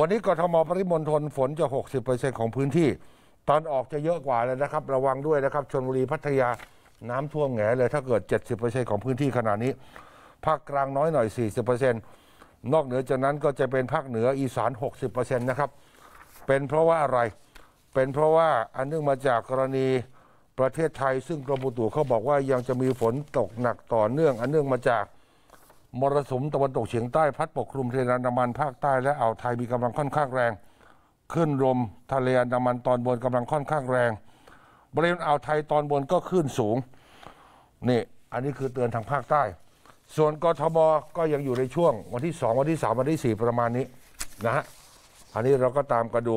วันนี้กทมปริมณฑลฝนจะ 60%ของพื้นที่ ตอนออกจะเยอะกว่าเลยนะครับ ระวังด้วยนะครับชลบุรีพัทยาน้ำท่วมแงเลยถ้าเกิด 70%ของพื้นที่ขนาดนี้ภาคกลางน้อยหน่อย 40%นอกเหนือจากนั้นก็จะเป็นภาคเหนืออีสาน 60%นะครับ เป็นเพราะว่าอะไรเป็นเพราะว่าอันเนื่องมาจากกรณีประเทศไทย ซึ่งกรมอุตุเขาบอกว่ายังจะมีฝนตกหนักต่อเนื่องอันเนื่องมาจากมรสุมตะวันตกเฉียงใต้พัดปกคลุมทะเลอันดามันภาคใต้และอ่าวไทยมีกำลังค่อนข้างแรง ขึ้นลมทะเลอันดามันตอนบนกำลังค่อนข้างแรง บริเวณอ่าวไทยตอนบนก็ขึ้นสูงนี่อันนี้คือเตือนทางภาคใต้ ส่วนกทมก็ยังอยู่ในช่วง วันที่ 2 วันที่ 3 วันที่ 4 ประมาณนี้นะฮะอันนี้เราก็ตามกันดู